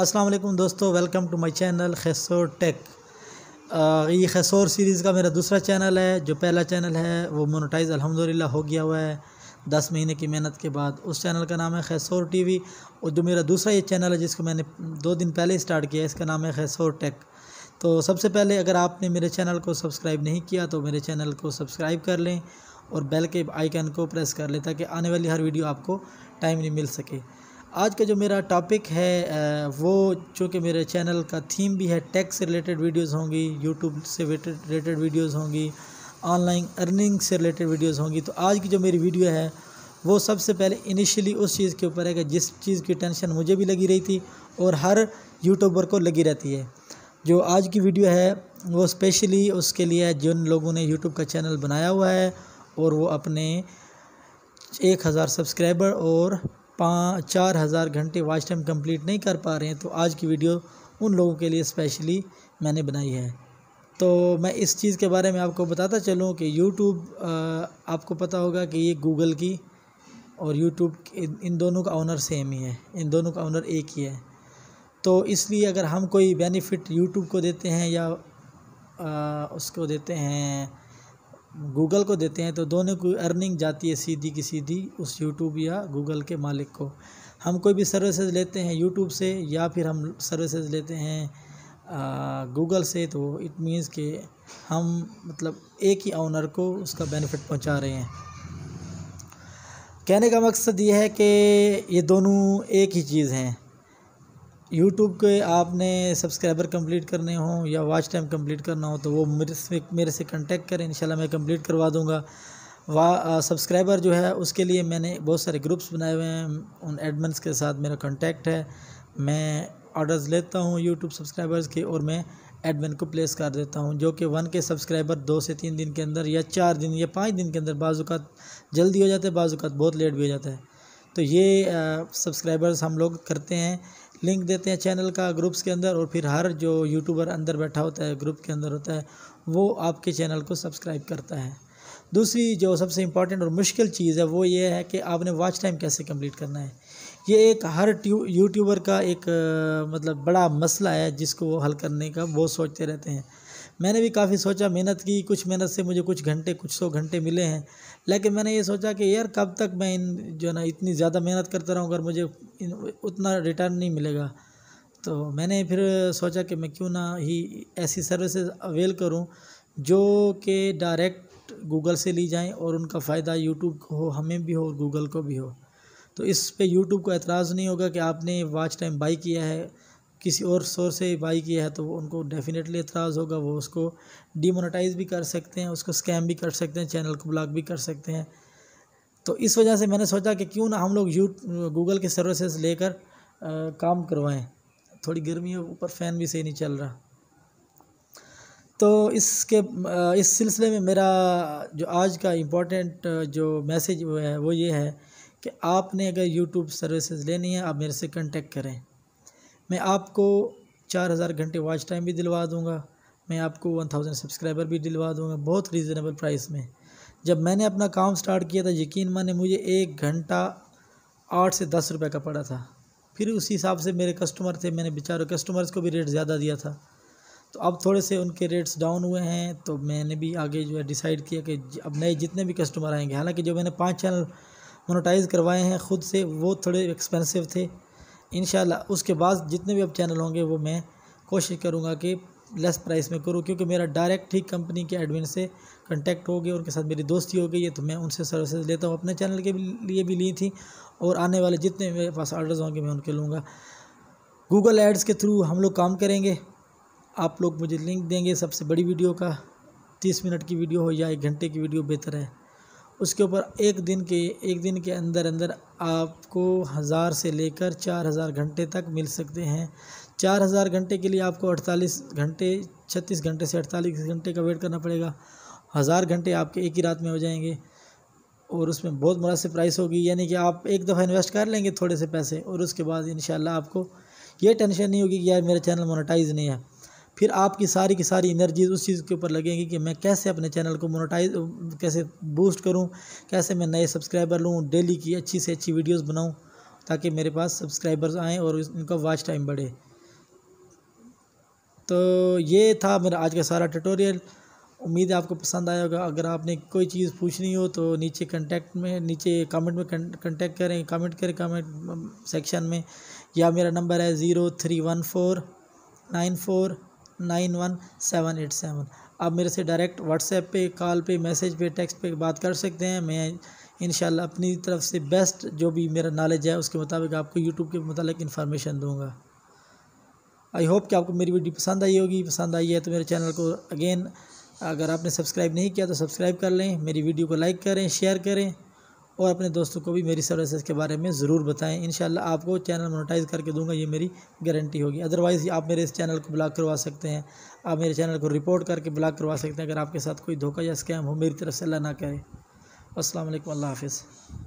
असलम दोस्तों welcome to my channel Khaisor tech ये Khaisor series का मेरा दूसरा चैनल है जो पहला चैनल है वो मोनोटाइज अलहमदिल्ला हो गया हुआ है दस महीने की मेहनत के बाद उस चैनल का नाम है खैसोर टीवी और जो मेरा दूसरा ये चैनल है जिसको मैंने दो दिन पहले स्टार्ट किया है इसका नाम है खैसोर टेक तो सबसे पहले अगर आपने मेरे चैनल को सब्सक्राइब नहीं किया तो मेरे चैनल को सब्सक्राइब कर लें और बेल के आइकन को प्रेस कर लें ताकि आने वाली हर वीडियो आपको टाइमली मिल सके आज का जो मेरा टॉपिक है वो चूँकि मेरे चैनल का थीम भी है टैक्स से रिलेटेड वीडियोस होंगी यूट्यूब से रिलेटेड वीडियोस होंगी ऑनलाइन अर्निंग से रिलेटेड वीडियोस होंगी तो आज की जो मेरी वीडियो है वो सबसे पहले इनिशियली उस चीज़ के ऊपर है कि जिस चीज़ की टेंशन मुझे भी लगी रही थी और हर यूट्यूबर को लगी रहती है जो आज की वीडियो है वो स्पेशली उसके लिए जिन लोगों ने यूट्यूब का चैनल बनाया हुआ है और वो अपने एक हज़ार सब्सक्राइबर और पाँच चार हज़ार घंटे वॉच टाइम कंप्लीट नहीं कर पा रहे हैं तो आज की वीडियो उन लोगों के लिए स्पेशली मैंने बनाई है तो मैं इस चीज़ के बारे में आपको बताता चलूँ कि यूट्यूब आपको पता होगा कि ये गूगल की और यूट्यूब इन दोनों का ऑनर सेम ही है इन दोनों का ऑनर एक ही है तो इसलिए अगर हम कोई बेनिफिट यूट्यूब को देते हैं या आ, उसको देते हैं गूगल को देते हैं तो दोनों को अर्निंग जाती है सीधी की सीधी उस यूट्यूब या गूगल के मालिक को हम कोई भी सर्विसेज लेते हैं यूट्यूब से या फिर हम सर्विसेज लेते हैं गूगल से तो इट मींस कि हम मतलब एक ही ऑनर को उसका बेनिफिट पहुंचा रहे हैं कहने का मकसद ये है कि ये दोनों एक ही चीज़ हैं यूट्यूब के आपने सब्सक्राइबर कंप्लीट करने हो या वॉच टाइम कंप्लीट करना हो तो वो मेरे से मेरे से कंटेक्ट करें इंशाल्लाह मैं कंप्लीट करवा दूँगा वा सब्सक्राइबर जो है उसके लिए मैंने बहुत सारे ग्रुप्स बनाए हुए हैं उन एडमिन्स के साथ मेरा कंटेक्ट है मैं ऑर्डर्स लेता हूँ यूट्यूब सब्सक्राइबर्स के और मैं एडमिन को प्लेस कर देता हूँ जो कि वन के सब्सक्राइबर दो से तीन दिन के अंदर या चार दिन या पाँच दिन के अंदर बाज़ात जल्दी हो जाते हैं बाज़ात बहुत लेट भी हो जाता है तो ये सब्सक्राइबर्स हम लोग करते हैं लिंक देते हैं चैनल का ग्रुप्स के अंदर और फिर हर जो यूट्यूबर अंदर बैठा होता है ग्रुप के अंदर होता है वो आपके चैनल को सब्सक्राइब करता है दूसरी जो सबसे इम्पॉर्टेंट और मुश्किल चीज़ है वो ये है कि आपने वॉच टाइम कैसे कंप्लीट करना है ये एक हर यूट्यूबर का एक मतलब बड़ा मसला है जिसको वो हल करने का बहुत सोचते रहते हैं मैंने भी काफ़ी सोचा मेहनत की कुछ मेहनत से मुझे कुछ घंटे कुछ सौ घंटे मिले हैं लेकिन मैंने ये सोचा कि यार कब तक मैं इन जो ना इतनी ज़्यादा मेहनत करता रहूँ अगर मुझे उतना रिटर्न नहीं मिलेगा तो मैंने फिर सोचा कि मैं क्यों ना ही ऐसी सर्विसेज अवेल करूँ जो कि डायरेक्ट गूगल से ली जाएँ और उनका फ़ायदा यूट्यूब को हो हमें भी हो और गूगल को भी हो तो इस पे यूट्यूब को एतराज़ नहीं होगा कि आपने वॉच टाइम बाई किया है किसी और सोर्स से बाई किया है तो उनको डेफिनेटली एतराज़ होगा वो उसको डीमोनेटाइज भी कर सकते हैं उसको स्कैम भी कर सकते हैं चैनल को ब्लॉक भी कर सकते हैं तो इस वजह से मैंने सोचा कि क्यों ना हम लोग यू गूगल के सर्विसेज लेकर काम करवाएं थोड़ी गर्मी है ऊपर फ़ैन भी सही नहीं चल रहा तो इसके इस सिलसिले में मेरा जो आज का इम्पोर्टेंट जो मैसेज है वो ये है कि आपने अगर यूट्यूब सर्विसेज लेनी है आप मेरे से कंटेक्ट करें मैं आपको चार हज़ार घंटे वॉच टाइम भी दिलवा दूँगा मैं आपको वन थाउजेंड सब्सक्राइबर भी दिलवा दूँगा बहुत रीज़नेबल प्राइस में जब मैंने अपना काम स्टार्ट किया था यकीन माने मुझे एक घंटा आठ से दस रुपये का पड़ा था फिर उसी हिसाब से मेरे कस्टमर थे मैंने बेचारे कस्टमर्स को भी रेट ज़्यादा दिया था तो अब थोड़े से उनके रेट्स डाउन हुए हैं तो मैंने भी आगे जो है डिसाइड किया कि अब नए जितने भी कस्टमर आएंगे हालांकि जो मैंने पांच चैनल मोनोटाइज करवाए हैं ख़ुद से वो थोड़े एक्सपेंसिव थे इन उसके बाद जितने भी अब चैनल होंगे वो मैं कोशिश करूँगा कि लेस प्राइस में करूँ क्योंकि मेरा डायरेक्ट ही कंपनी के एडमिन से कांटेक्ट हो गया उनके साथ मेरी दोस्ती हो गई है तो मैं उनसे सर्विसेज लेता हूँ अपने चैनल के लिए भी ली थी और आने वाले जितने मेरे पास ऑर्डर्स होंगे मैं उनके लूँगा गूगल एड्स के थ्रू हम लोग काम करेंगे आप लोग मुझे लिंक देंगे सबसे बड़ी वीडियो का तीस मिनट की वीडियो हो या एक घंटे की वीडियो बेहतर है उसके ऊपर एक दिन के एक दिन के अंदर अंदर आपको हज़ार से लेकर चार हज़ार घंटे तक मिल सकते हैं चार हज़ार घंटे के लिए आपको अड़तालीस घंटे छत्तीस घंटे से अड़तालीस घंटे का वेट करना पड़ेगा हज़ार घंटे आपके एक ही रात में हो जाएंगे और उसमें बहुत मुनासिब प्राइस होगी यानी कि आप एक दफ़ा इन्वेस्ट कर लेंगे थोड़े से पैसे और उसके बाद इन आपको ये टेंशन नहीं होगी कि यार मेरा चैनल मोनेटाइज नहीं है फिर आपकी सारी की सारी एनर्जीज उस चीज़ के ऊपर लगेंगी कि मैं कैसे अपने चैनल को मोनोटाइज कैसे बूस्ट करूं कैसे मैं नए सब्सक्राइबर लूं डेली की अच्छी से अच्छी वीडियोस बनाऊं ताकि मेरे पास सब्सक्राइबर्स आएँ और उनका वॉच टाइम बढ़े तो ये था मेरा आज का सारा ट्यूटोरियल उम्मीद है आपको पसंद आया होगा अगर आपने कोई चीज़ पूछनी हो तो नीचे कंटेक्ट में नीचे कमेंट में कंटेक्ट करें कमेंट करें कमेंट सेक्शन में या मेरा नंबर है zero three one four nine four nine one seven eight seven आप मेरे से डायरेक्ट व्हाट्सएप पे कॉल पे मैसेज पे टेक्स्ट पे बात कर सकते हैं मैं इन अपनी तरफ से बेस्ट जो भी मेरा नॉलेज है उसके मुताबिक आपको यूट्यूब के मतलब इन्फॉर्मेशन दूँगा आई होप कि आपको मेरी वीडियो पसंद आई होगी पसंद आई है तो मेरे चैनल को अगेन अगर आपने सब्सक्राइब नहीं किया तो सब्सक्राइब कर लें मेरी वीडियो को लाइक करें शेयर करें और अपने दोस्तों को भी मेरी सर्विसेज के बारे में ज़रूर बताएं इन आपको चैनल मोनेटाइज करके दूंगा ये मेरी गारंटी होगी अदरवाइज़ आप मेरे इस चैनल को ब्लॉक करवा सकते हैं आप मेरे चैनल को रिपोर्ट करके ब्लॉक करवा सकते हैं अगर आपके साथ कोई धोखा या स्कैम हो मेरी तरफ से अल्लाह ना करे असलम अल्लाह हाफिज़